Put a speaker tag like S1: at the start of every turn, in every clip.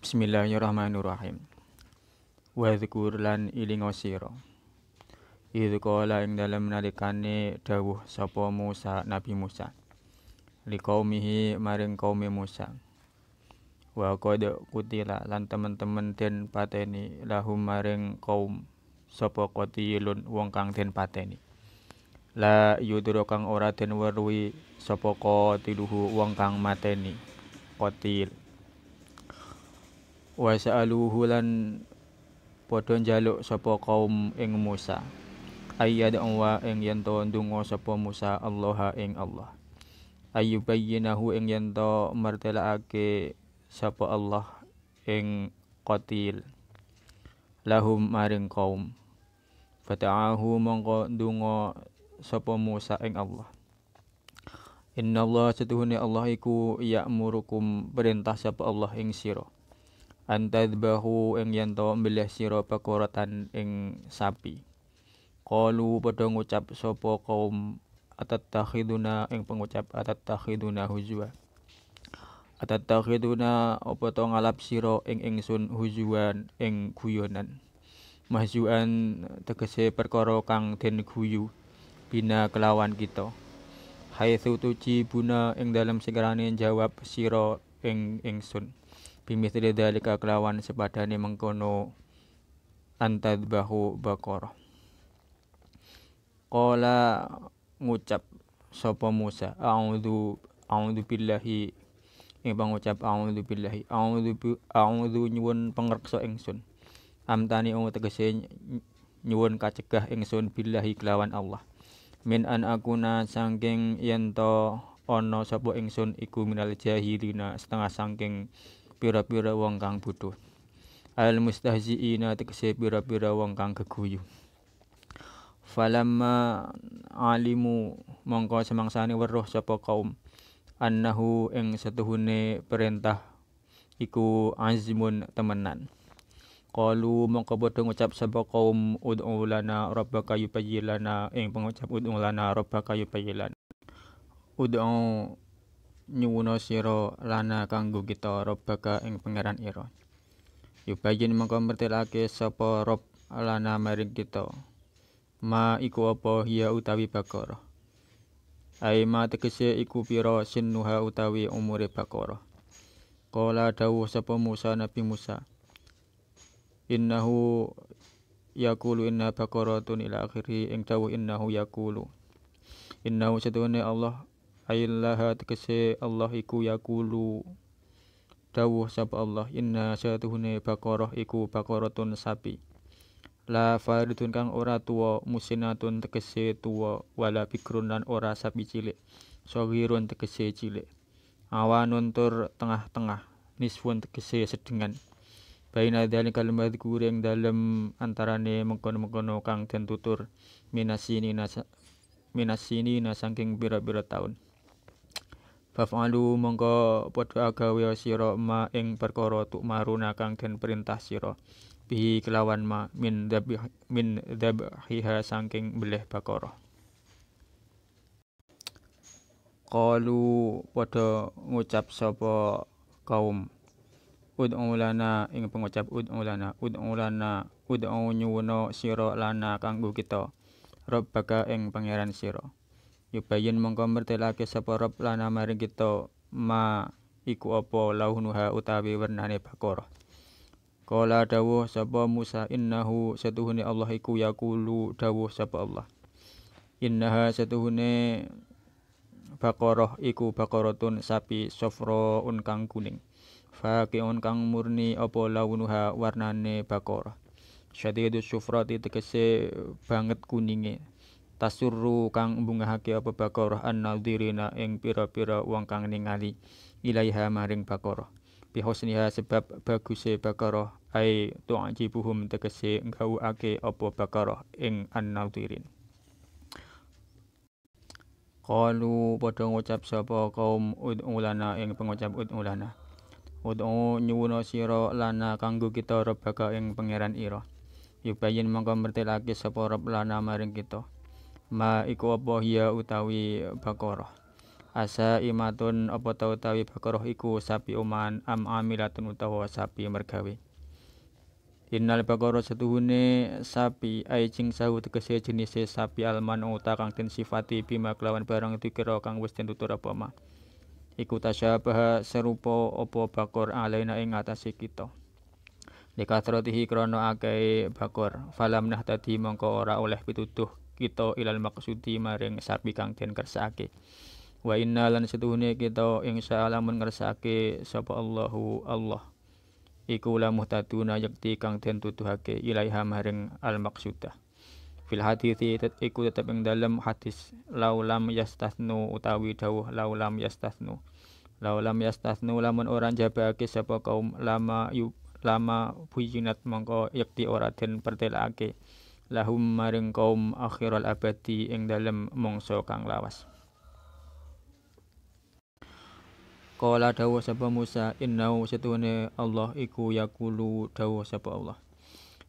S1: Bismillahirrahmanirrahim. Wa dzkur lan ilinga sira. Idh qala ing dalem nalikane dawuh sapa Musa Nabi Musa. Liqaumihi maring kaume Musa. Wa qad kutila lan teman-teman den pateni lahum maring kaum sapa qatilun wong kang den pateni. La yudro kang ora den weruhi sapa qatiluhu wong kang mateni. Qatil wa sa'aluhu lan padha njaluk sapa kaum ing Musa ayyad wa ing yen to ndonga sapa Musa Allah ing Allah ayyubayyinahu ing yen to martelake sapa Allah ing qatil lahum maring kaum fata'ahu mongko ndonga sapa Musa ing Allah Inna Allah setuhuni Allah iku ya'murukum perintah siapa Allah ing sirah antadbahu ing yen to mbelih sira pekoratan ing sapi qalu padha ngucap sapa kaum atattakhiduna ing pengucap atattakhiduna huzwa atattakhiduna apa to ngalap sira ing ingsun huzuan ing guyonan mahzuan tegese perkara kang den guyu bina kelawan kita haitsu tuji buna ing dalam segerane jawab sira ing ingsun bimithli dzalika kelawan sepadane mengkono antadbahu baqarah kola ngucap sopo Musa a'udzu a'udzu billahi ing pangucap a'udzu billahi a'udzu a'udzu nyuwun pangreksa ingsun amtani um tegese nyuwun kacegah ingsun billahi kelawan Allah min an akuna sangking yen to sopo sapa ingsun iku minal jahilina setengah sangking pira-pira wong kang butuh al mustahziina tegese pira-pira wong kang geguyu falamma alimu mongko semangsane weruh sapa kaum annahu ing setuhune perintah iku azmun temenan Kalu mongko padha ngucap sapa kaum ud'u lana rabbaka yubayyin lana ing pengucap ud'u lana rabbaka yubayyin lana ud'u nyuwuna sira lana kanggo kita robaga ing pangeran ira yubayin mengko mertelake sapa rob lana maring kita ma iku apa ya utawi bakara Aima tegese iku pira sinuha utawi umure bakara kala dawuh sapa Musa Nabi Musa innahu yakulu inna bakara tun ila akhiri ing dawuh innahu yakulu innahu sedene Allah aillaha tegese Allah iku yakulu dawuh sapa Allah inna satuhune bakoroh iku bakorotun sapi la faridun kang ora tua musinatun tegese tua wala bikrun dan ora sapi cilik sogirun tegese cilik awanun tur tengah-tengah nisfun tegese sedengan baina dhali kalimat kureng dalem antarane mengkono-mengkono kang dan tutur minasini nasa minasini nasangking bira bira tahun fafalu mongko padha agawe sira ma ing perkara tuk maruna kang den perintah sira bihi kelawan ma min dzabih min dzabhiha saking beleh bakara qalu padha ngucap sapa kaum ud'u lana ing pengucap ud'u lana ud'u lana ud'u nyuwono sira lana kanggo kita rabbaka ing pangeran sira yubayin mongko mertelake sapa rob lan maring kita ma iku apa launuha utawi wernane bakoroh Kala dawuh sapa Musa innahu satuhune Allah iku yaqulu dawuh sapa Allah. Innaha satuhune bakoroh iku bakorotun sapi sofro kang kuning. Faqiun kang murni opo launuha warnane baqarah. Syadidus syufrati tegese banget kuningnya tasurru kang bungahake apa bakoroh an-nadhirina ing pira-pira wong kang ningali ilaiha maring bakoroh bihusniha sebab baguse Baqarah ai buhum tegese nggawaake apa bakoroh ing an-nadhirin kalu padha ngucap sapa kaum ud'ulana ing pengucap ud'ulana Ud'u nyuwuna sira lana kanggo kita rabbaka ing pangeran ira Yubayin mongko mertilake sapa rabb lana maring kita ma iku apa hiya utawi baqarah asa imatun apa ta utawi baqarah iku sapi uman am amilatun utawa sapi mergawe Innal satu setuhune sapi aijing sahu tegese jenise sapi alman uta kang den sifati bima kelawan barang dikira kang wis den tutur apa ma iku tasyabaha serupa apa bakor alaina ing atase kita Dekatrotihi krono akei bakor falam nah tadi mongko ora oleh pitutuh kita ilal maksudi maring sabi kang ten kersake wa inna lan setuhune kita insya Allah mengersake sapa Allahu Allah iku la muhtaduna yakti kang den tuduhake ilaiha maring al maksudah fil hadithi iku tetep ing dalem hadis laulam yastasnu utawi dawuh laulam yastasnu laulam yastasnu lamun ora jabake sapa kaum lama yub lama bujinat mongko yakti ora den pertelake lahum maring kaum akhirul abadi ing dalem mongso kang lawas Qala dawu sapa Musa inna setuhune Allah iku yaqulu dawu sapa Allah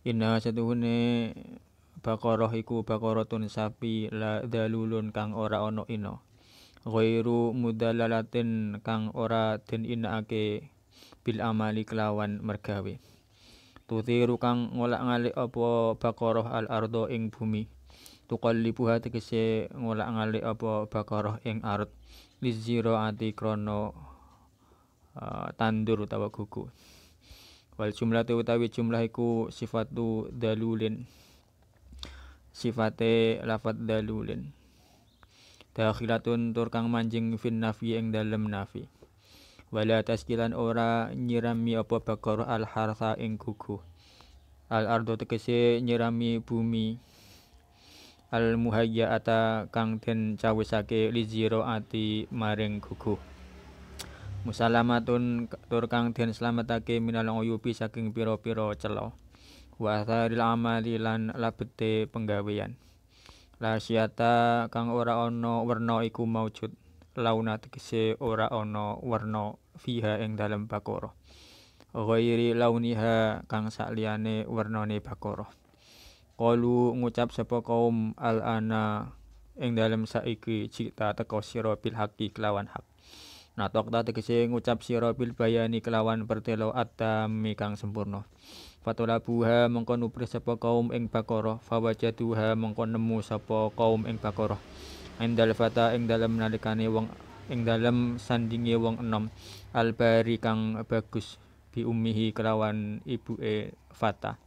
S1: Inna setuhune Baqarah iku baqaratun sapi la dalulun kang ora ana ina ghairu mudallalatin kang ora den inake bil amali kelawan mergawe tuthiru kang ngolak-ngalik apa baqarah al ardo ing bumi tuqallibuha tegese ngolak-ngalik apa baqarah ing ard ati krono uh, tandur utawa gugu wal jumlah utawi jumlah iku sifatu dalulin sifate lafat dalulin dakhilatun tur kang manjing fin nafi ing dalem nafi wala taskilan ora nyirami apa bakor al hartha ing gugu al ardo tegese nyirami bumi al muhayya ata kang den cawisake liziro ati maring gugu musalamatun tur kang den slametake minal uyubi saking pira-pira celo wa saril amali lan labete penggawean la siata kang ora ana werna iku maujud launa tegese ora ono warno fiha eng dalam bakoro ghairi launiha kang sakliyane wernane pakoro. Kalu ngucap sapa kaum al ana ing dalem saiki cita teko sira bil haqi kelawan hak natok ta tegese ngucap sira bil bayani kelawan pertelo atami kang sempurna fatolabuha mengkon nupris sapa kaum ing bakoro fawajaduha mengkonemu nemu sapa kaum eng pakoro. ing dalfata ing dalem nalikane wong ing dalem sandinge wong enom albari kang bagus bi ummihi kelawan ibuke fata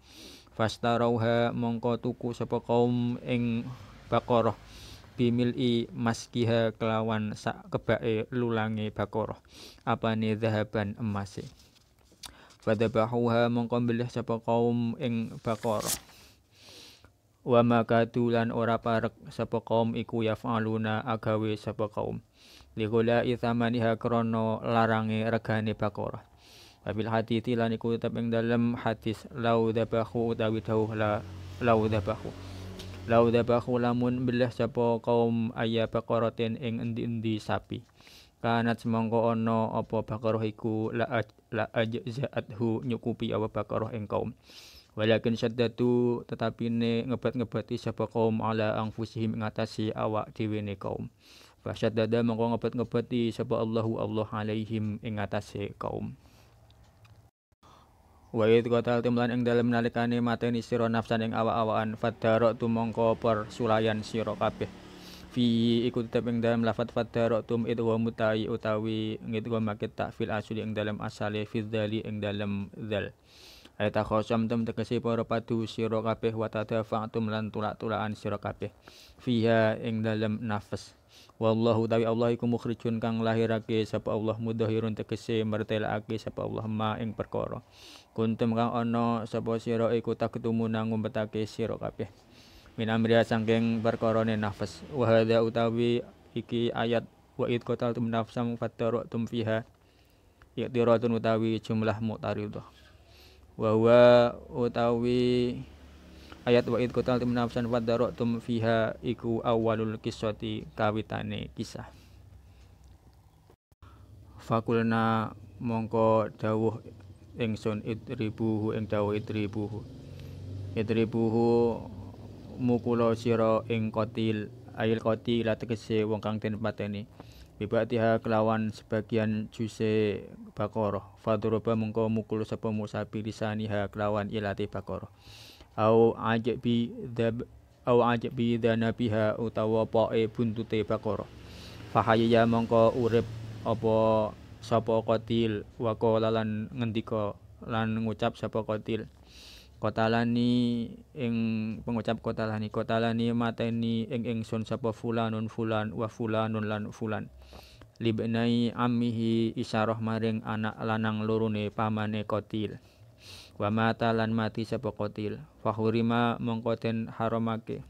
S1: fastarauha mongko tuku sapa kaum ing baqarah bimil'i maskiha kelawan sak kebake lulange baqarah apane zahaban emase fadabahuha mongko mbelih sapa kaum ing baqarah wa makatu lan ora parek sapa kaum iku yafaluna agawe sapa kaum ligola ithamaniha krono larange regane bakora Babil hati tilan iku tetep ing dalem hadis lau dabahu utawi dawuh la lau dabahu lau dabahu lamun belah sapa kaum ayya bakoroten ing endi-endi sapi kanat semangka ana apa bakoroh iku la aj, la ajzaathu nyukupi apa bakoroh ing kaum walakin syaddatu tetapi ne ngebat-ngebati sapa kaum ala anfusihim ngatasi awak dhewe ne kaum fasyaddada mongko ngebat-ngebati sapa Allahu Allah alaihim ing ngatasi kaum Wa id qataltum lan ing dalem nalikane mateni sira nafsan ing awak-awakan fadarok tumangka persulayan sira kabeh fi iku tetep ing dalam lafat fadarok tum id wa mutai utawi ngit wa makit takfil asli ing dalem asale fi dzali ing dalem dzal Eta khosamtum tegesi siro padu wata kabeh wa tadafa'tum lan tulak-tulakan siro kabeh fiha ing dalem nafas. Wallahu tawi Allah iku mukhrijun kang lahirake sapa Allah mudahirun tegese mertelake sapa Allah ma ing perkara. Kuntum kang ono sapa siro iku taketumu nang siro kape. kabeh. Min amriya sangking perkarane nafas. Wahada utawi iki ayat wa id qataltum nafsam fatara'tum fiha. tun utawi jumlah mu'taridah. wa wa utawi ayat wa id timnafsan tim nafsan wa daratum fiha iku awalul kisati kawitane kisah fakulna mongko dawuh ingsun idribuhu ing dawuh idribuhu idribuhu mukula sira ing qatil ayil qatil ategese wong kang den pateni bibatiha kelawan sebagian juse bakor, fadroba mengko mukul sapa Musa bilisaniha kelawan ilati bakoroh au ajabi dhab au ajabi dhanabiha utawa poe buntute bakor. fahayya mengko urip apa sapa qatil wa qala lan ngendika lan ngucap sapa qatil kotalani eng pengucap kotalani kotalani mateni ing ingsun sapa fulanun fulan wa fulanun lan fulan libnai ammihi isyarah maring anak lanang lorune pamane kotil wa mata lan mati sapa kotil fahurima mongkoten haromake.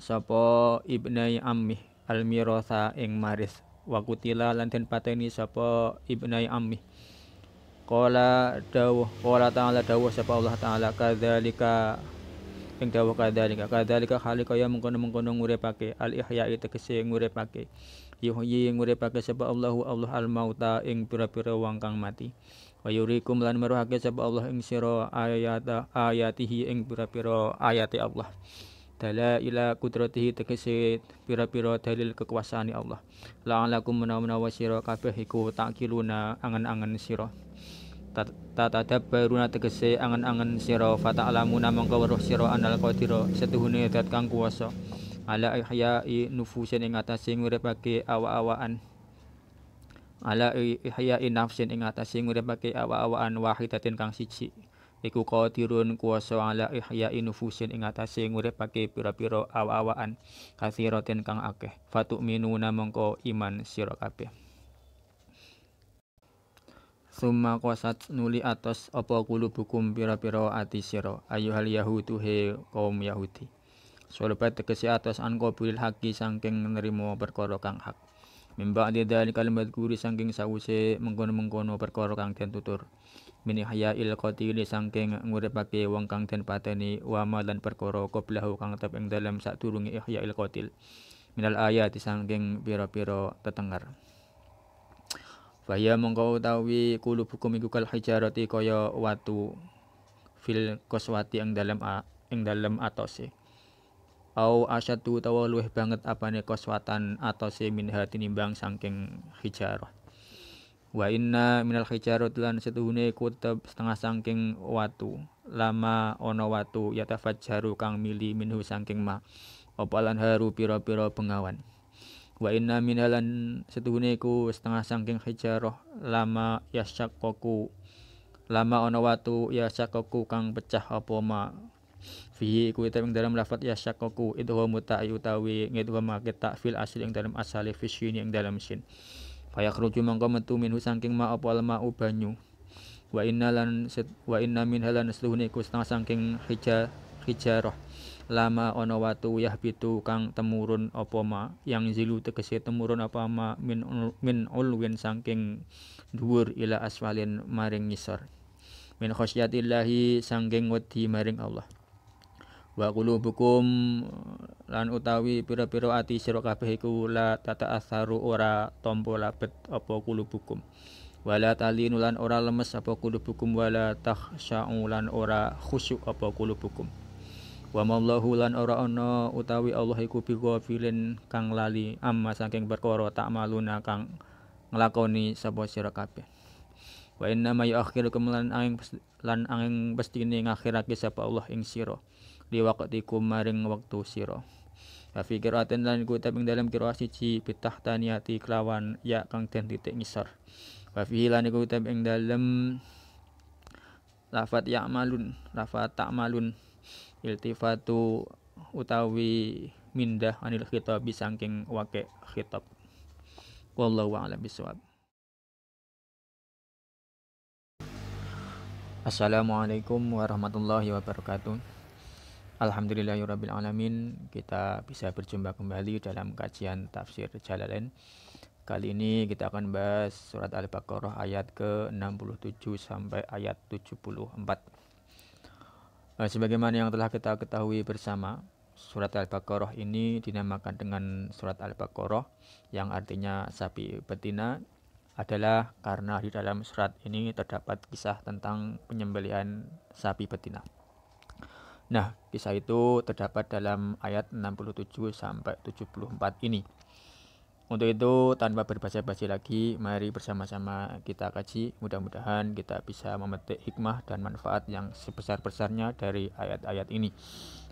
S1: sapa ibnai ammi almirasa eng maris wa kutila lan pateni sapa ibnai ammi Qala dawuh qala ta'ala dawuh sapa Allah taala kadzalika ing dawuh kadzalika kadzalika khaliqa ya mengkono-mengkono nguripake al ihya kese nguripake yuhyi nguripake sapa Allahu Allah al mauta ing pira-pira wong kang mati wa yurikum lan meruhake sapa Allah ing sira ayata ayatihi ing pira-pira ayati Allah dala ila kudratihi tegesi pira-pira dalil kekuasaan Allah la'alakum menawa-menawa sira kabeh iku takiluna angan angan sira tatadabbaruna tegese angen-angen sira fata'lamuna mongko weruh sira anal qadira setuhune zat kang kuwasa ala ihya'i nufusin ing atase nguripake awa-awaan ala ihya'i nafsin ing atase nguripake awa-awaan wahidatin kang siji iku qadirun kuwasa ala ihya'i nufusin ing atase nguripake pira-pira awa-awaan kathiratin kang akeh fatu'minuna mongko iman sira kabeh Suma kuasat nuli atas apa kulubukum pira-pira ati sira ayuhal yahudu he kaum yahudi. Sulbat tegesi atas an qabilil haqi saking nerimo perkara kang hak. Mimba di dari kalimat guri saking sause mengkono-mengkono perkara kang den tutur. Min hayail qatili saking nguripake wong kang den pateni wa dan perkara qablahu kang tep ing dalem sadurunge ihyail kotil Minal ayati saking piro-piro tetengar. Faya mongko utawi kulubukum iku kal hijarati kaya watu fil koswati yang dalem a, ing dalem atose. Au asyatu utawa luwih banget apane koswatan atose minha tinimbang saking hijarah. wa inna minal hijarat lan setuhune kutub setengah sangking watu lama ono watu yatafajjaru kang mili minhu sangking ma opalan haru piro-piro pengawan wa inna minalan setuhuniku setengah sangking hijaroh lama yasyakoku lama ono watu yasyakoku kang pecah apa ma fihi iku ing dalam lafat yasyakoku itu homo ta'i utawi ngitu ma kita fil asli yang dalam asale fisyini yang dalam sin Faya kruju mangko metu minhu sangking ma apa lama ubanyu wa inna lan wa inna min halan setengah sangking hijaroh lama ono watu yahbitu kang temurun apa ma yang zilu tegese temurun apa ma min min ulwin saking dhuwur ila aswalin maring ngisor min khasyatillahi saking wedi maring Allah wa qulubukum lan utawi pira-pira ati sira kabeh iku la tata asaru ora tampa labet apa qulubukum wala talinu lan ora lemes apa qulubukum wala takhsya'u lan ora khusyuk apa qulubukum wa mallahu lan ora ana utawi Allah iku bighafilin kang lali amma saking perkara tak maluna kang nglakoni sapa sira kabeh wa inna ma yuakhirukum lan angin lan angin pestine ngakhirake sapa Allah ing sira li waqtikum maring waktu sira wa fi qiraatin lan ku tabing dalam qiraat siji bitah taniyati kelawan ya kang den titik ngisor wa fi lan kutab ing dalam lafat ya'malun lafat malun iltifatu utawi mindah anil khitab bisangking wake khitab wallahu a'lam bisawab Assalamualaikum warahmatullahi wabarakatuh Alhamdulillahirabbil alamin kita bisa berjumpa kembali dalam kajian tafsir Jalalain Kali ini kita akan bahas surat Al-Baqarah ayat ke-67 sampai ayat 74 Nah, sebagaimana yang telah kita ketahui bersama, surat Al-Baqarah ini dinamakan dengan surat Al-Baqarah yang artinya sapi betina adalah karena di dalam surat ini terdapat kisah tentang penyembelihan sapi betina. Nah, kisah itu terdapat dalam ayat 67 sampai 74 ini. Untuk itu, tanpa berbasa-basi lagi, mari bersama-sama kita kaji. Mudah-mudahan kita bisa memetik hikmah dan manfaat yang sebesar-besarnya dari ayat-ayat ini.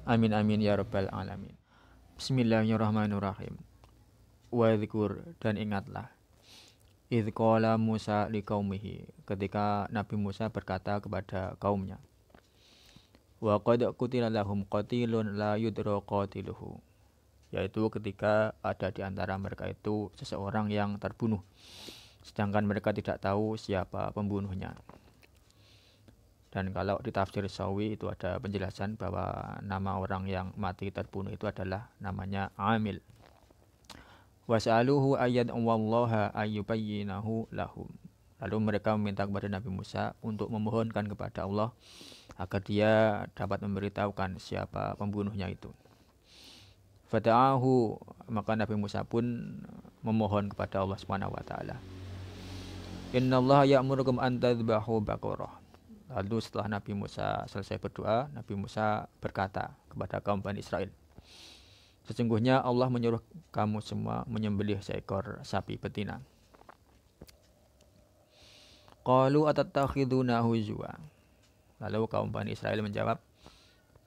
S1: Amin amin ya rabbal alamin. Bismillahirrahmanirrahim. Wadhkur dan ingatlah. Idqala Musa liqaumihi ketika Nabi Musa berkata kepada kaumnya. Wa qad qutila lahum qatilun la yudra qatiluhu yaitu ketika ada di antara mereka itu seseorang yang terbunuh, sedangkan mereka tidak tahu siapa pembunuhnya. Dan kalau di tafsir Sawi itu ada penjelasan bahwa nama orang yang mati terbunuh itu adalah namanya Amil. Was'aluhu ayat wallaha ayyubayyinahu lahum. Lalu mereka meminta kepada Nabi Musa untuk memohonkan kepada Allah agar dia dapat memberitahukan siapa pembunuhnya itu. Fata'ahu maka Nabi Musa pun memohon kepada Allah Subhanahu wa taala. Inna Allah ya'murukum an tadhbahu baqarah. Lalu setelah Nabi Musa selesai berdoa, Nabi Musa berkata kepada kaum Bani Israel, Sesungguhnya Allah menyuruh kamu semua menyembelih seekor sapi betina. Qalu atattakhiduna huzwa. Lalu kaum Bani Israel menjawab,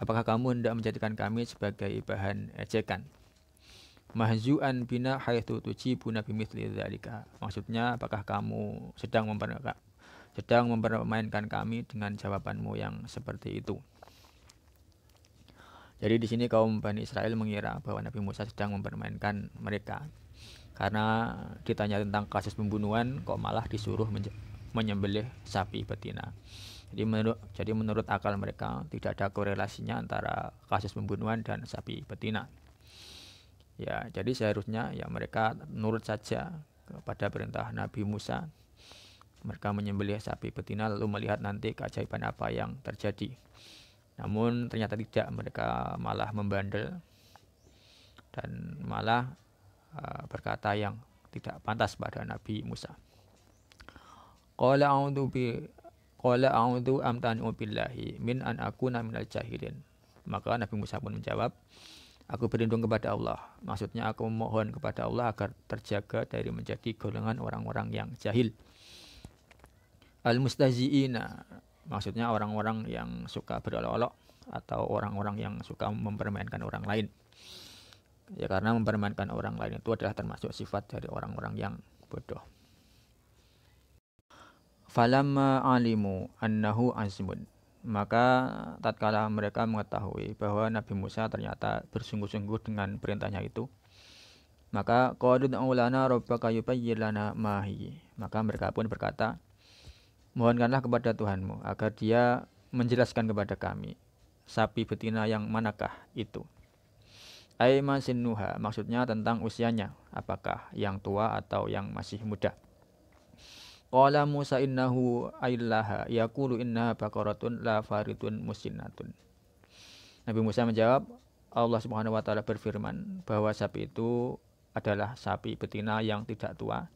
S1: Apakah kamu hendak menjadikan kami sebagai bahan ejekan? Mahzu'an bina haitsu tujibuna bimithli dzalika. Maksudnya, apakah kamu sedang mempermainkan sedang mempermainkan kami dengan jawabanmu yang seperti itu? Jadi di sini kaum Bani Israel mengira bahwa Nabi Musa sedang mempermainkan mereka. Karena ditanya tentang kasus pembunuhan, kok malah disuruh menyembelih sapi betina. Jadi menurut jadi menurut akal mereka tidak ada korelasinya antara kasus pembunuhan dan sapi betina. Ya, jadi seharusnya ya mereka nurut saja kepada perintah Nabi Musa. Mereka menyembelih sapi betina lalu melihat nanti keajaiban apa yang terjadi. Namun ternyata tidak, mereka malah membandel dan malah uh, berkata yang tidak pantas pada Nabi Musa. Qala a'udzu bi Qala a'udzu amtanu billahi min an akuna minal jahilin. Maka Nabi Musa pun menjawab, aku berlindung kepada Allah. Maksudnya aku memohon kepada Allah agar terjaga dari menjadi golongan orang-orang yang jahil. Al-mustahzi'ina, maksudnya orang-orang yang suka berolok-olok atau orang-orang yang suka mempermainkan orang lain. Ya karena mempermainkan orang lain itu adalah termasuk sifat dari orang-orang yang bodoh. Falamma alimu annahu azmun. Maka tatkala mereka mengetahui bahwa Nabi Musa ternyata bersungguh-sungguh dengan perintahnya itu, maka qalu lana rabbaka yubayyin mahi. Maka mereka pun berkata, mohonkanlah kepada Tuhanmu agar dia menjelaskan kepada kami sapi betina yang manakah itu. Aima sinnuha maksudnya tentang usianya, apakah yang tua atau yang masih muda. Qala Musa innahu aillaha yaqulu inna baqaratun la faridun musinnatun. Nabi Musa menjawab, Allah Subhanahu wa taala berfirman bahwa sapi itu adalah sapi betina yang tidak tua.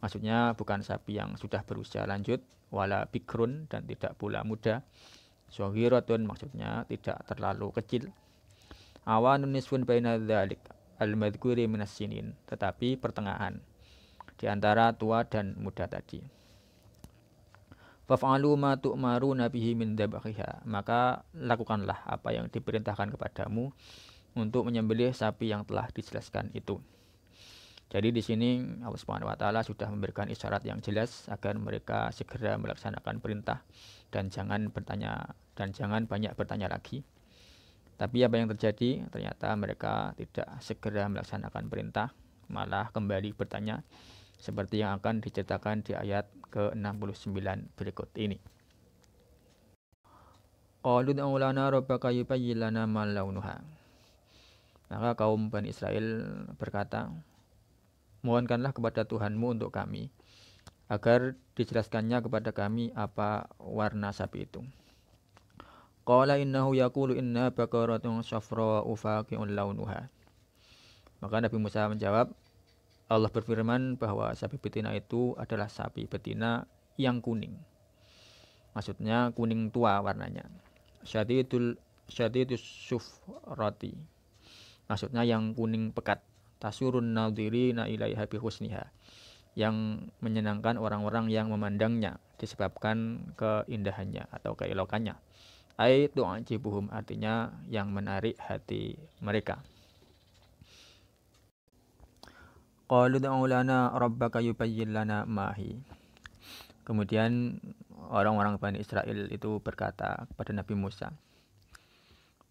S1: Maksudnya bukan sapi yang sudah berusia lanjut, wala bikrun dan tidak pula muda. Sohiratun maksudnya tidak terlalu kecil. Awanun nisfun baina dzalik al-madhkuri minas sinin, tetapi pertengahan di antara tua dan muda tadi. Fa'alu ma tu'maru nabihi min dabakhiha. Maka lakukanlah apa yang diperintahkan kepadamu untuk menyembelih sapi yang telah dijelaskan itu. Jadi di sini Allah Subhanahu wa taala sudah memberikan isyarat yang jelas agar mereka segera melaksanakan perintah dan jangan bertanya dan jangan banyak bertanya lagi. Tapi apa yang terjadi? Ternyata mereka tidak segera melaksanakan perintah, malah kembali bertanya seperti yang akan diceritakan di ayat ke-69 berikut ini. Maka kaum Bani Israel berkata, Mohonkanlah kepada Tuhanmu untuk kami, agar dijelaskannya kepada kami apa warna sapi itu. Qala innahu yakulu inna baqaratun safra ufaqi'un launuha. Maka Nabi Musa menjawab, Allah berfirman bahwa sapi betina itu adalah sapi betina yang kuning. Maksudnya kuning tua warnanya. Syadidul syadidus roti, Maksudnya yang kuning pekat. Tasurun na ilaiha husniha, Yang menyenangkan orang-orang yang memandangnya disebabkan keindahannya atau keelokannya. Ai tu'ajibuhum artinya yang menarik hati mereka. Qalu da'u lana rabbaka yubayyin lana mahi. Kemudian orang-orang Bani Israel itu berkata kepada Nabi Musa,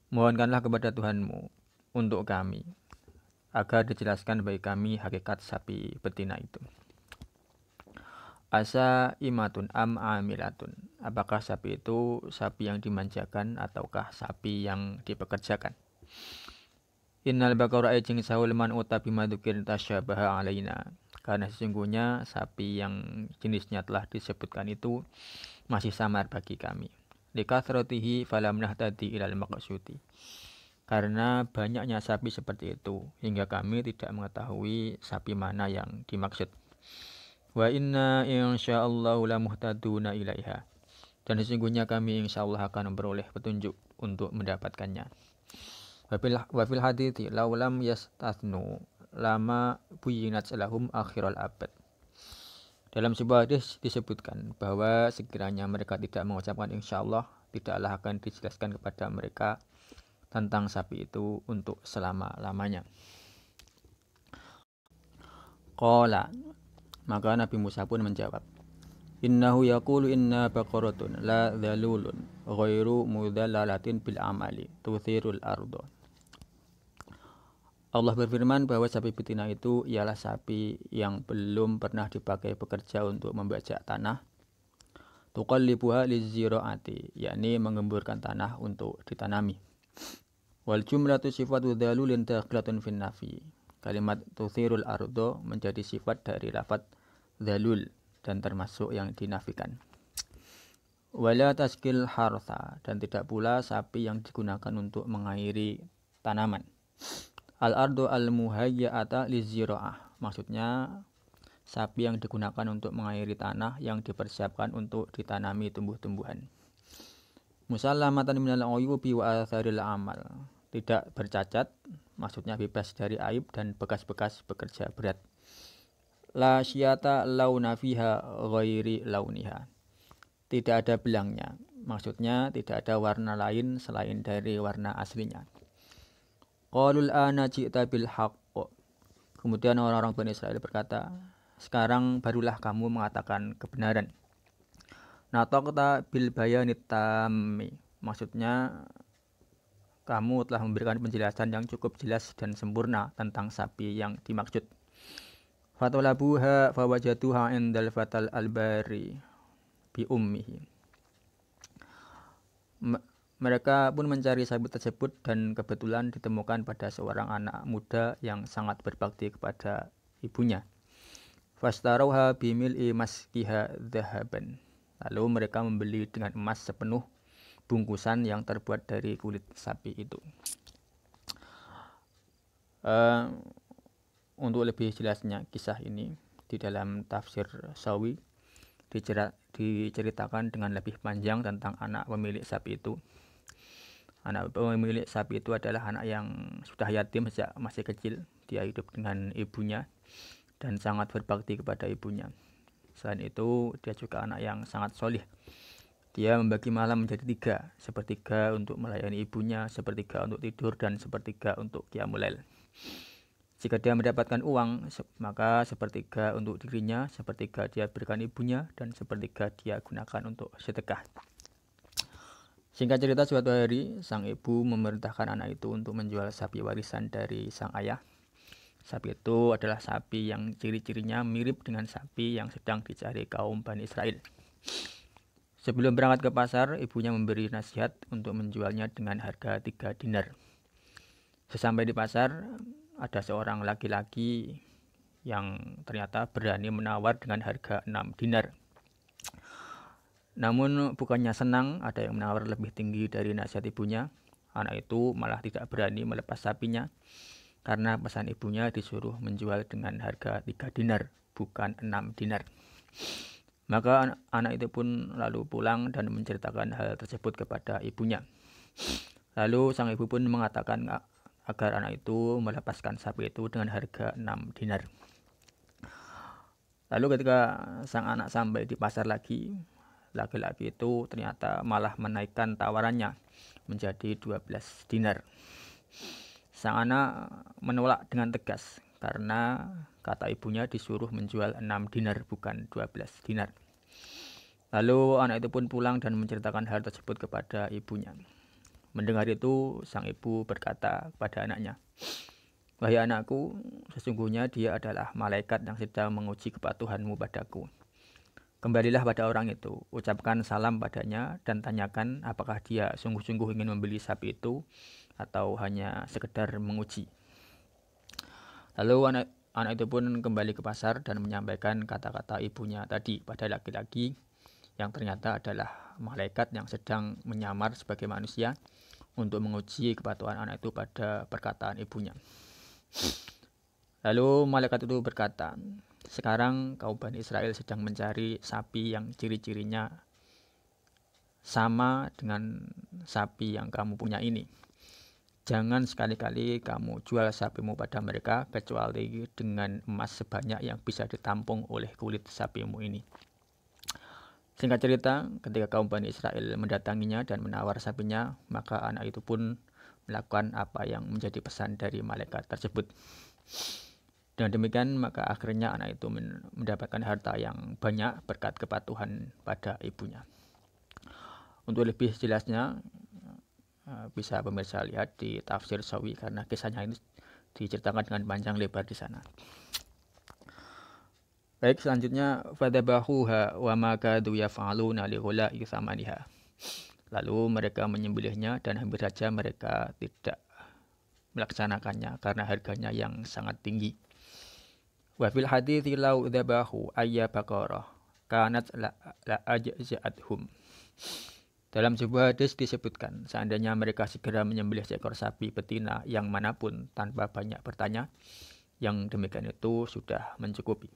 S1: Mohonkanlah kepada Tuhanmu untuk kami, agar dijelaskan bagi kami hakikat sapi betina itu. Asa imatun am amilatun. Apakah sapi itu sapi yang dimanjakan ataukah sapi yang dipekerjakan? Innal bakara ejeng sahul man utabi madukir tasyabaha alaina. Karena sesungguhnya sapi yang jenisnya telah disebutkan itu masih samar bagi kami. Likasrotihi falam tadi ilal maqsuti. Karena banyaknya sapi seperti itu, hingga kami tidak mengetahui sapi mana yang dimaksud. Wa inna insyaallah la muhtaduna ilaiha. Dan sesungguhnya kami insya Allah akan memperoleh petunjuk untuk mendapatkannya wafil hadithi laulam yastatnu lama buyinat lahum akhirul abad dalam sebuah hadis disebutkan bahwa sekiranya mereka tidak mengucapkan insya Allah tidaklah akan dijelaskan kepada mereka tentang sapi itu untuk selama-lamanya Kola maka Nabi Musa pun menjawab Innahu yaqulu inna baqaratun la dhalulun ghairu mudhallalatin bil amali tuthirul ardo. Allah berfirman bahwa sapi betina itu ialah sapi yang belum pernah dipakai bekerja untuk membajak tanah. Tuqallibuha liziraati, yakni mengemburkan tanah untuk ditanami. Wal jumlatu sifatu dhalulin dakhilatun fin nafi. Kalimat tuthirul ardo menjadi sifat dari lafat dhalul dan termasuk yang dinafikan. Wala taskil harta dan tidak pula sapi yang digunakan untuk mengairi tanaman. Al ardo al muhayyata liziroah Maksudnya sapi yang digunakan untuk mengairi tanah yang dipersiapkan untuk ditanami tumbuh-tumbuhan. Musallamatan minal uyubi wa atharil amal. Tidak bercacat, maksudnya bebas dari aib dan bekas-bekas bekerja berat la syata launa fiha ghairi launiha. Tidak ada belangnya. Maksudnya tidak ada warna lain selain dari warna aslinya. Qalul ana ji'ta bil haqq. Kemudian orang-orang Bani Israel berkata, sekarang barulah kamu mengatakan kebenaran. Natokta bil bayanit tammi. Maksudnya kamu telah memberikan penjelasan yang cukup jelas dan sempurna tentang sapi yang dimaksud fatolabuha fawajatuha indal fatal albari bi ummihi mereka pun mencari sabit tersebut dan kebetulan ditemukan pada seorang anak muda yang sangat berbakti kepada ibunya. Fastarauha bimil imas kiha dahaban. Lalu mereka membeli dengan emas sepenuh bungkusan yang terbuat dari kulit sapi itu. Eh, untuk lebih jelasnya kisah ini di dalam tafsir Sawi diceritakan dengan lebih panjang tentang anak pemilik sapi itu. Anak pemilik sapi itu adalah anak yang sudah yatim sejak masih kecil. Dia hidup dengan ibunya dan sangat berbakti kepada ibunya. Selain itu, dia juga anak yang sangat solih. Dia membagi malam menjadi tiga, sepertiga untuk melayani ibunya, sepertiga untuk tidur, dan sepertiga untuk kiamulail. Jika dia mendapatkan uang, maka sepertiga untuk dirinya, sepertiga dia berikan ibunya, dan sepertiga dia gunakan untuk sedekah. Singkat cerita, suatu hari sang ibu memerintahkan anak itu untuk menjual sapi warisan dari sang ayah. Sapi itu adalah sapi yang ciri-cirinya mirip dengan sapi yang sedang dicari kaum Bani Israel. Sebelum berangkat ke pasar, ibunya memberi nasihat untuk menjualnya dengan harga 3 dinar. Sesampai di pasar, ada seorang laki-laki yang ternyata berani menawar dengan harga 6 dinar. Namun bukannya senang ada yang menawar lebih tinggi dari nasihat ibunya. Anak itu malah tidak berani melepas sapinya karena pesan ibunya disuruh menjual dengan harga 3 dinar bukan 6 dinar. Maka anak, anak itu pun lalu pulang dan menceritakan hal tersebut kepada ibunya. Lalu sang ibu pun mengatakan agar anak itu melepaskan sapi itu dengan harga 6 dinar. Lalu ketika sang anak sampai di pasar lagi, laki-laki itu ternyata malah menaikkan tawarannya menjadi 12 dinar. Sang anak menolak dengan tegas karena kata ibunya disuruh menjual 6 dinar bukan 12 dinar. Lalu anak itu pun pulang dan menceritakan hal tersebut kepada ibunya. Mendengar itu, sang ibu berkata kepada anaknya, Wahai anakku, sesungguhnya dia adalah malaikat yang sedang menguji kepatuhanmu padaku. Kembalilah pada orang itu, ucapkan salam padanya dan tanyakan apakah dia sungguh-sungguh ingin membeli sapi itu atau hanya sekedar menguji. Lalu anak, anak itu pun kembali ke pasar dan menyampaikan kata-kata ibunya tadi pada laki-laki yang ternyata adalah malaikat yang sedang menyamar sebagai manusia untuk menguji kepatuhan anak itu pada perkataan ibunya. Lalu malaikat itu berkata, sekarang kaum Bani Israel sedang mencari sapi yang ciri-cirinya sama dengan sapi yang kamu punya ini. Jangan sekali-kali kamu jual sapimu pada mereka kecuali dengan emas sebanyak yang bisa ditampung oleh kulit sapimu ini. Singkat cerita, ketika kaum Bani Israel mendatanginya dan menawar sapinya, maka anak itu pun melakukan apa yang menjadi pesan dari malaikat tersebut. Dengan demikian, maka akhirnya anak itu mendapatkan harta yang banyak berkat kepatuhan pada ibunya. Untuk lebih jelasnya, eh, bisa pemirsa lihat di tafsir Sawi karena kisahnya ini diceritakan dengan panjang lebar di sana. Baik, selanjutnya fadabahuha wa ma kadu yaf'aluna li ghula'i samaniha. Lalu mereka menyembelihnya dan hampir saja mereka tidak melaksanakannya karena harganya yang sangat tinggi. Wa fil hadithi law dzabahu ayya baqarah kanat la, hum Dalam sebuah hadis disebutkan, seandainya mereka segera menyembelih seekor sapi betina yang manapun tanpa banyak bertanya, yang demikian itu sudah mencukupi.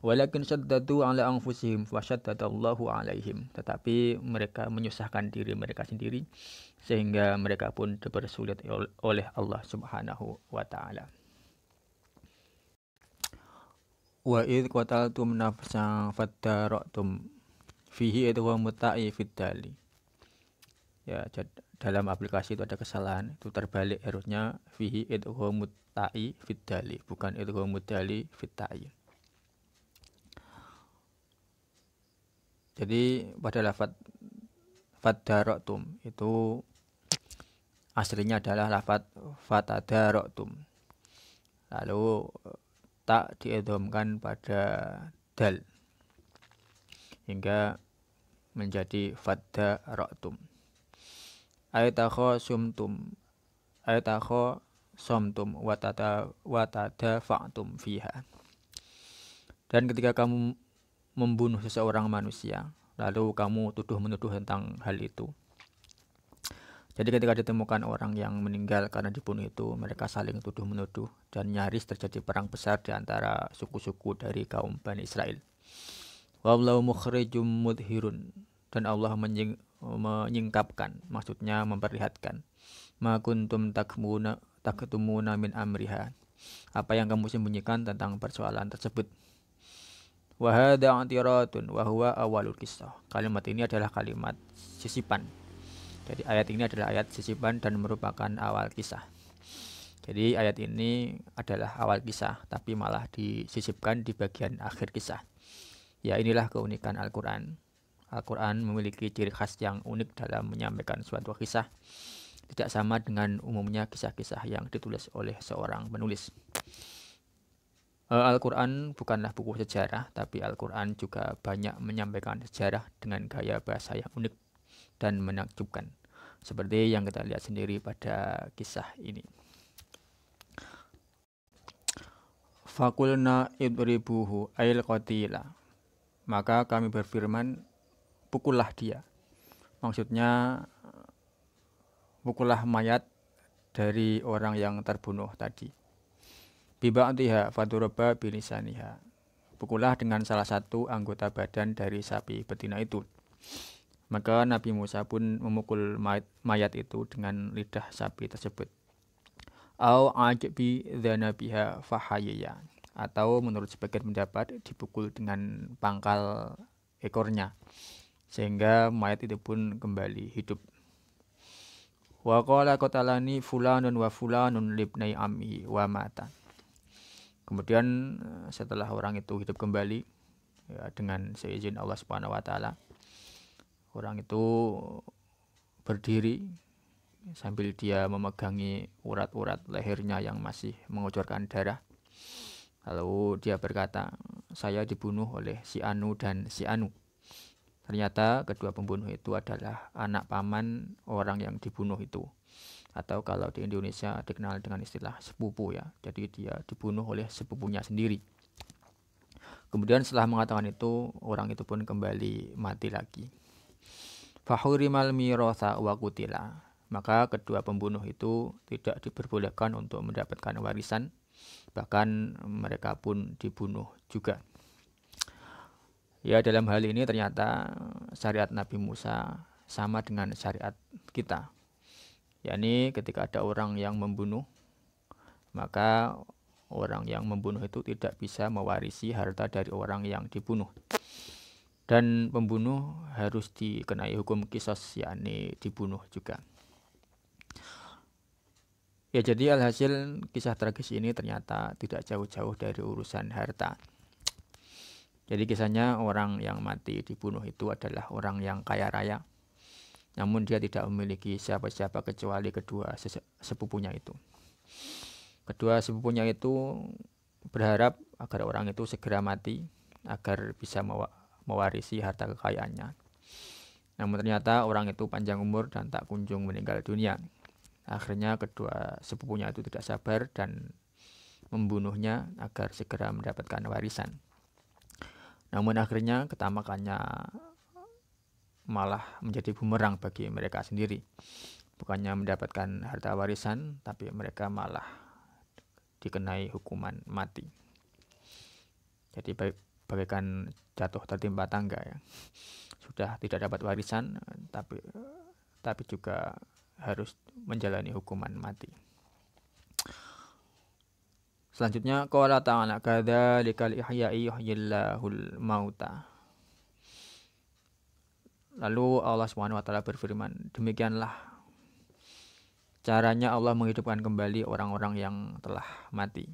S1: Walakin syaddadu ala anfusihim wa syaddadallahu alaihim. Tetapi mereka menyusahkan diri mereka sendiri sehingga mereka pun dipersulit oleh Allah Subhanahu wa taala. Wa id qataltum nafsan fadara'tum fihi itu wa muta'i fidali. Ya, dalam aplikasi itu ada kesalahan, itu terbalik harusnya fihi itu muta'i fidali, bukan itu muta'i fidali. Jadi pada lafat fadarotum itu aslinya adalah lafat tum Lalu tak diedomkan pada dal hingga menjadi fadarotum. Aitakho sumtum aitakho somtum watada watada tum fiha. Dan ketika kamu membunuh seseorang manusia, lalu kamu tuduh-menuduh tentang hal itu. Jadi ketika ditemukan orang yang meninggal karena dibunuh itu, mereka saling tuduh-menuduh dan nyaris terjadi perang besar di antara suku-suku dari kaum Bani Israel. Wallahu mukhrijum mudhirun dan Allah menying menyingkapkan, maksudnya memperlihatkan. Ma kuntum takmuna taktumuna min amriha. Apa yang kamu sembunyikan tentang persoalan tersebut? Wahada antiratun wahwa awalul kisah. Kalimat ini adalah kalimat sisipan. Jadi ayat ini adalah ayat sisipan dan merupakan awal kisah. Jadi ayat ini adalah awal kisah, tapi malah disisipkan di bagian akhir kisah. Ya inilah keunikan Al-Quran. Al-Quran memiliki ciri khas yang unik dalam menyampaikan suatu kisah. Tidak sama dengan umumnya kisah-kisah yang ditulis oleh seorang penulis. Eh, Al-Quran bukanlah buku sejarah, tapi Al-Quran juga banyak menyampaikan sejarah dengan gaya bahasa yang unik dan menakjubkan, seperti yang kita lihat sendiri pada kisah ini. Fakulna idribuhu ail qatila. Maka kami berfirman, pukullah dia. Maksudnya, pukullah mayat dari orang yang terbunuh tadi Biba'atiha faduraba bilisaniha. Pukulah dengan salah satu anggota badan dari sapi betina itu. Maka Nabi Musa pun memukul mayat, mayat itu dengan lidah sapi tersebut. Au ajibi dzanabiha fahayya. Atau menurut sebagian pendapat dipukul dengan pangkal ekornya sehingga mayat itu pun kembali hidup. Wa qala qatalani fulanun wa fulanun libnai ammi wa matan Kemudian eh, setelah orang itu hidup kembali ya, dengan seizin Allah Subhanahu wa taala, orang itu berdiri sambil dia memegangi urat-urat lehernya yang masih mengucurkan darah. Lalu dia berkata, "Saya dibunuh oleh si Anu dan si Anu." Ternyata kedua pembunuh itu adalah anak paman orang yang dibunuh itu atau kalau di Indonesia dikenal dengan istilah sepupu ya jadi dia dibunuh oleh sepupunya sendiri kemudian setelah mengatakan itu orang itu pun kembali mati lagi fahurimal mirotha wa kutila maka kedua pembunuh itu tidak diperbolehkan untuk mendapatkan warisan bahkan mereka pun dibunuh juga ya dalam hal ini ternyata syariat Nabi Musa sama dengan syariat kita yakni ketika ada orang yang membunuh maka orang yang membunuh itu tidak bisa mewarisi harta dari orang yang dibunuh dan pembunuh harus dikenai hukum kisos yakni dibunuh juga ya jadi alhasil kisah tragis ini ternyata tidak jauh-jauh dari urusan harta jadi kisahnya orang yang mati dibunuh itu adalah orang yang kaya raya namun dia tidak memiliki siapa-siapa kecuali kedua sepupunya itu. Kedua sepupunya itu berharap agar orang itu segera mati agar bisa mewarisi harta kekayaannya. Namun ternyata orang itu panjang umur dan tak kunjung meninggal dunia. Akhirnya kedua sepupunya itu tidak sabar dan membunuhnya agar segera mendapatkan warisan. Namun akhirnya ketamakannya malah menjadi bumerang bagi mereka sendiri. Bukannya mendapatkan harta warisan, tapi mereka malah dikenai hukuman mati. Jadi bagaikan jatuh tertimpa tangga ya. Sudah tidak dapat warisan, tapi tapi juga harus menjalani hukuman mati. Selanjutnya qala ta'ala kadzalika al-ihya'i yuhyillahul mauta Lalu Allah Subhanahu wa taala berfirman, demikianlah caranya Allah menghidupkan kembali orang-orang yang telah mati.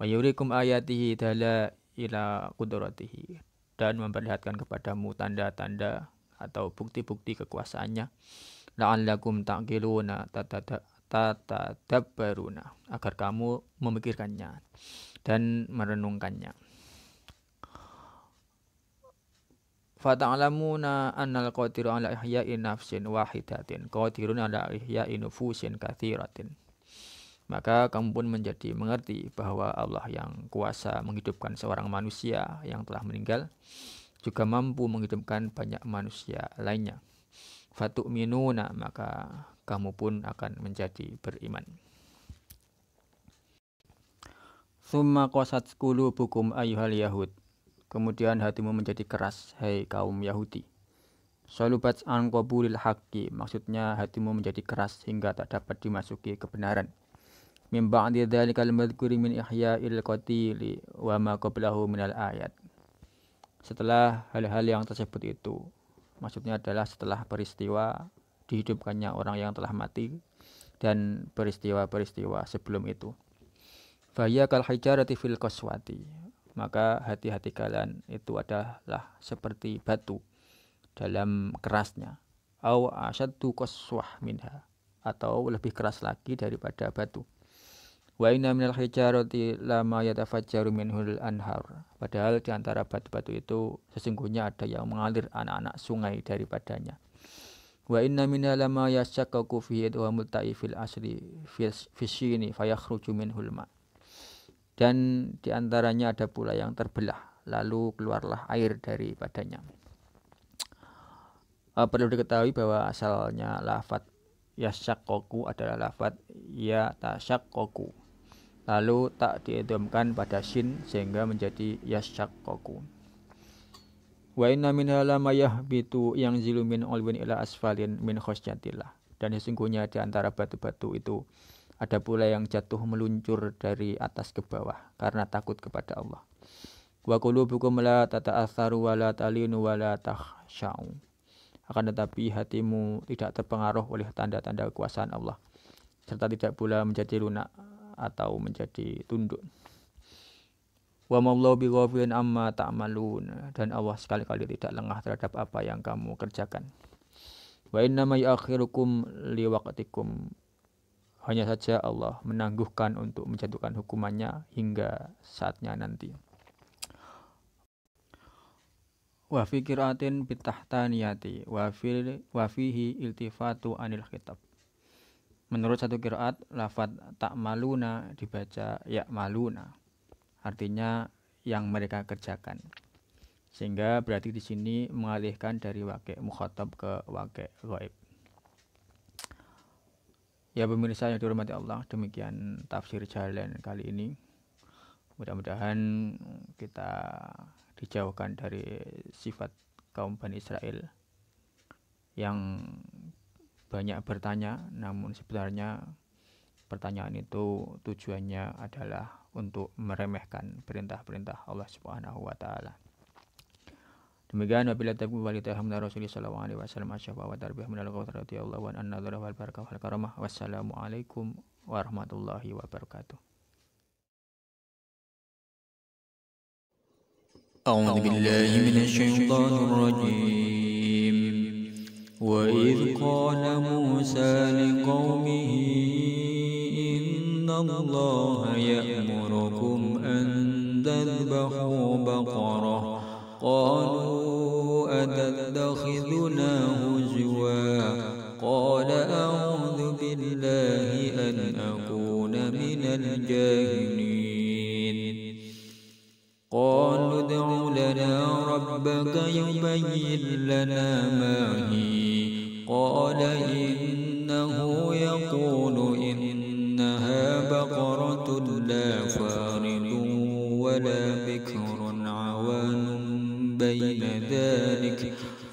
S1: Wa yurikum ayatihi dala ila qudratihi dan memperlihatkan kepadamu tanda-tanda atau bukti-bukti kekuasaannya. La'allakum ta'qiluna tatadabbaruna agar kamu memikirkannya dan merenungkannya. fata'lamuna annal qadiru ala ihya'i nafsin wahidatin qadirun ala ihya'i nufusin kathiratin maka kamu pun menjadi mengerti bahwa Allah yang kuasa menghidupkan seorang manusia yang telah meninggal juga mampu menghidupkan banyak manusia lainnya fatu'minuna maka kamu pun akan menjadi beriman Summa qasat qulubukum ayyuhal yahud kemudian hatimu menjadi keras, hai kaum Yahudi. Solubats an qabulil haqqi, maksudnya hatimu menjadi keras hingga tak dapat dimasuki kebenaran. Min ba'di kalimat madhkuri min ihya'il qatili wa ma qablahu minal ayat. Setelah hal-hal yang tersebut itu, maksudnya adalah setelah peristiwa dihidupkannya orang yang telah mati dan peristiwa-peristiwa sebelum itu. Faya kal hijarati fil qaswati maka hati-hati kalian itu adalah seperti batu dalam kerasnya au asyaddu qaswah minha atau lebih keras lagi daripada batu wa inna minal hijarati lama yatafajjaru minhul anhar padahal di antara batu-batu itu sesungguhnya ada yang mengalir anak-anak sungai daripadanya wa inna minal lama yashaqqaqu fihi wa multa'i fil asri fisini fayakhruju minhul ma' dan diantaranya ada pula yang terbelah lalu keluarlah air dari badannya e, perlu diketahui bahwa asalnya lafat yasyakoku adalah lafat ya tasyakoku lalu tak diedomkan pada sin sehingga menjadi yasyakoku wa inna min halamayah bitu yang zilumin olwin ila asfalin min khosyatillah dan sesungguhnya di antara batu-batu itu ada pula yang jatuh meluncur dari atas ke bawah karena takut kepada Allah. Wa qulubukum la tata'atharu wa la talinu wa la tahsya'u. Akan tetapi hatimu tidak terpengaruh oleh tanda-tanda kekuasaan Allah serta tidak pula menjadi lunak atau menjadi tunduk. Wa mallahu bighafilin amma ta'malun dan Allah sekali-kali tidak lengah terhadap apa yang kamu kerjakan. Wa inna ma yu'akhirukum liwaqtikum hanya saja Allah menangguhkan untuk menjatuhkan hukumannya hingga saatnya nanti. Wa fi qiraatin tahtaniyati wa fi wa fihi iltifatu anil khitab. Menurut satu kiraat, lafad tak maluna dibaca ya maluna. Artinya yang mereka kerjakan. Sehingga berarti di sini mengalihkan dari wakil mukhatab ke wakil gaib. Ya pemirsa yang dihormati Allah, demikian tafsir jalan kali ini. Mudah-mudahan kita dijauhkan dari sifat kaum Bani Israel yang banyak bertanya, namun sebenarnya pertanyaan itu tujuannya adalah untuk meremehkan perintah-perintah Allah Subhanahu wa taala. Demikian wabila tabi wali ta'ham min Rasulillah sallallahu alaihi wasallam asyafa wa tarbiyah minal al-ghawth radhiyallahu an anna dzara wal barakah wal karamah wassalamu alaikum warahmatullahi wabarakatuh.
S2: أعوذ بالله من الشيطان الرجيم وإذ قال موسى لقومه إن الله يأمركم أن تذبحوا بقرة قالوا أتتخذنا هزوا قال أعوذ بالله أن أكون من الجاهلين قالوا ادع لنا ربك يبين لنا ما هي قال إنه يقول إنها بقرة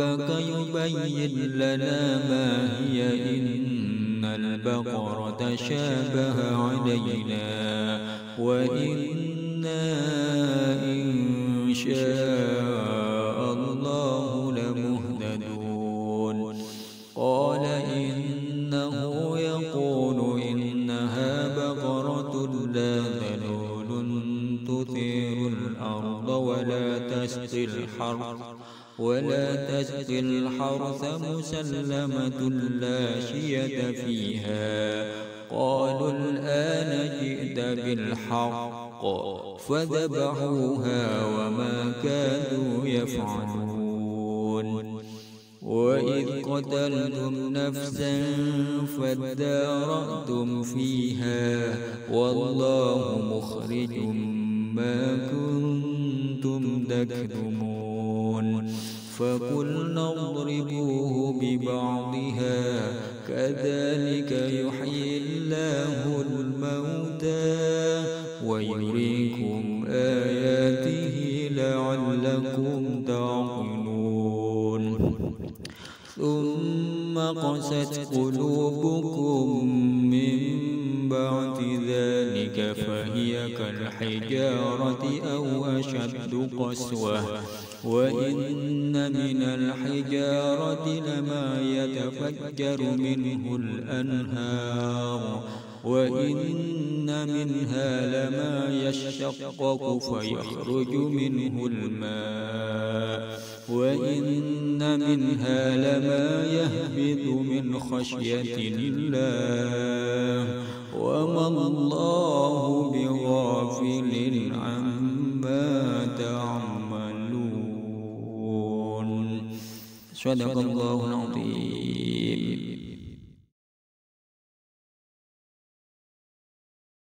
S2: ربك يبين لنا ما هي إن البقرة شابه علينا وإنا إن شاء الله لمهتدون قال إنه يقول إنها بقرة لا ذلول تثير الأرض ولا تسقي الحرث ولا تسقي الحرث مسلمة لا شية فيها قالوا الآن جئت بالحق فذبحوها وما كانوا يفعلون وإذ قتلتم نفسا فادارأتم فيها والله مخرج ما كنتم تكتمون يعلمون فقلنا اضربوه ببعضها كذلك يحيي الله الموتى ويريكم آياته لعلكم تعقلون ثم قست قلوبكم الحجارة أو أشد قسوة وإن من الحجارة لما يتفجر منه الأنهار وإن منها لما يشقق فيخرج منه الماء وإن منها لما يهبط من خشية الله وما الله بغافل عما تعملون صدق الله العظيم